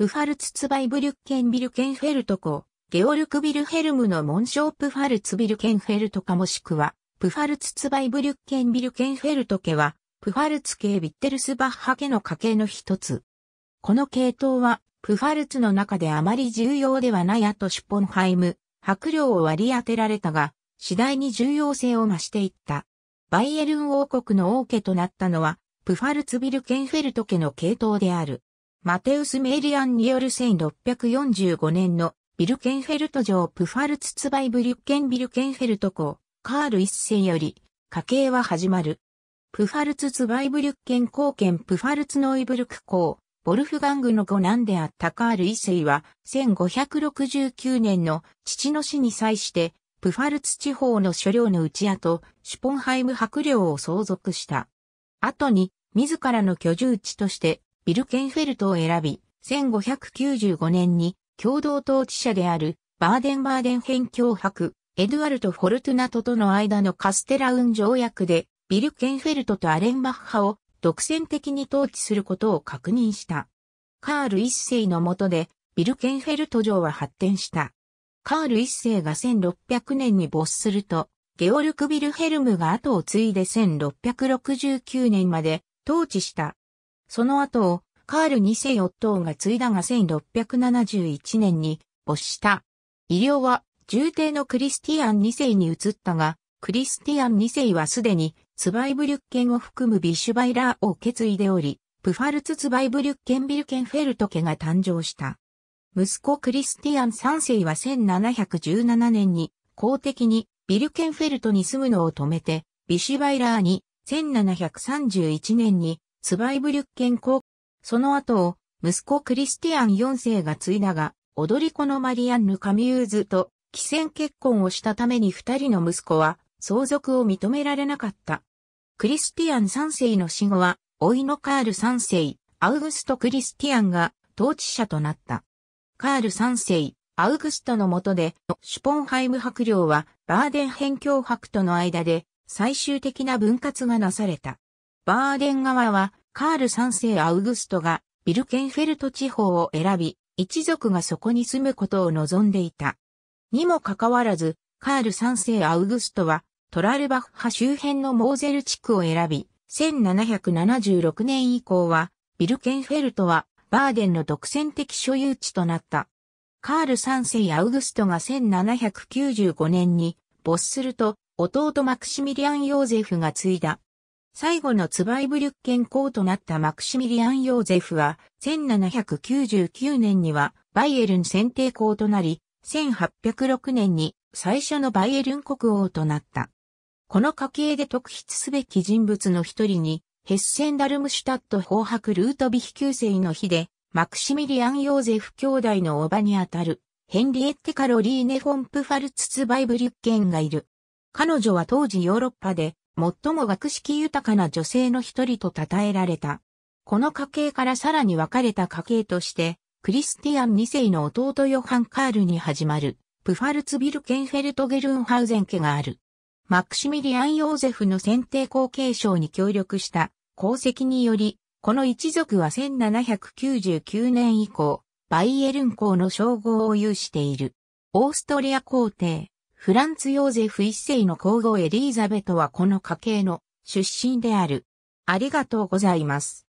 プファルツツバイブリュッケンビルケンフェルトコ、ゲオルクビルヘルムの紋章プファルツビルケンフェルトかもしくは、プファルツツバイブリュッケンビルケンフェルト家は、プファルツ系ビッテルスバッハ家の家系の一つ。この系統は、プファルツの中であまり重要ではないアトシュポンハイム、白領を割り当てられたが、次第に重要性を増していった。バイエルン王国の王家となったのは、プファルツビルケンフェルト家の系統である。マテウス・メイリアンによる1645年のビルケンフェルト城プファルツツバイブリュッケンビルケンフェルト公、カール一世より、家系は始まる。プファルツツバイブリュッケン公県プファルツノイブルク公、ボルフガングの五男であったカール一世は、1569年の父の死に際して、プファルツ地方の所領の内屋とシュポンハイム伯領を相続した。後に、自らの居住地としてビルケンフェルトを選び、1595年に共同統治者であるバーデンバーデン辺境伯、エドゥアルト・フォルトゥナトとの間のカステラウン条約で、ビルケンフェルトとアレンバッハを独占的に統治することを確認した。カール一世の下で、ビルケンフェルト城は発展した。カール一世が1600年に没すると、ゲオルク・ビルヘルムが後を継いで1669年まで統治したその後をカール2世夫が継いだが1671年に没した。医療は重帝のクリスティアン2世に移ったが、クリスティアン2世はすでにツバイブリュッケンを含むビシュバイラーを決意でおり、プファルツツバイブリュッケンビルケンフェルト家が誕生した。息子クリスティアン3世は1717年に公的にビルケンフェルトに住むのを止めて、ビシュバイラーに1731年にツバイブリュッケン公、その後を息子クリスティアン4世が継いだが、踊り子のマリアンヌ・カミューズと既選結婚をしたために二人の息子は相続を認められなかった。クリスティアン3世の死後は、老いのカール3世、アウグスト・クリスティアンが統治者となった。カール3世、アウグストの下で、シュポンハイム伯領はバーデン辺境伯との間で最終的な分割がなされた。バーデン側はカール3世アウグストがビルケンフェルト地方を選び、一族がそこに住むことを望んでいた。にもかかわらず、カール3世アウグストはトラルバッハ周辺のモーゼル地区を選び、1776年以降は、ビルケンフェルトはバーデンの独占的所有地となった。カール3世アウグストが1795年に没すると、弟マクシミリアン・ヨーゼフが継いだ。最後のツバイブリュッケン公となったマクシミリアン・ヨーゼフは、1799年にはバイエルン選定公となり、1806年に最初のバイエルン国王となった。この家系で特筆すべき人物の一人に、ヘッセンダルムシュタット法白ルートビヒ9世の日で、マクシミリアン・ヨーゼフ兄弟のおばにあたる、ヘンリエッテ・カロリーネ・フォンプファルツツバイブリュッケンがいる。彼女は当時ヨーロッパで最も学識豊かな女性の一人と称えられた。この家系からさらに分かれた家系として、クリスティアン2世の弟ヨハン・カールに始まる、プファルツビル・ケンフェルト・ゲルンハウゼン家がある。マクシミリアン・ヨーゼフの選定後継承に協力した功績により、この一族は1799年以降、バイエルン公の称号を有している。オーストリア皇帝、フランツ・ヨーゼフ一世の皇后エリーザベトはこの家系の出身である。ありがとうございます。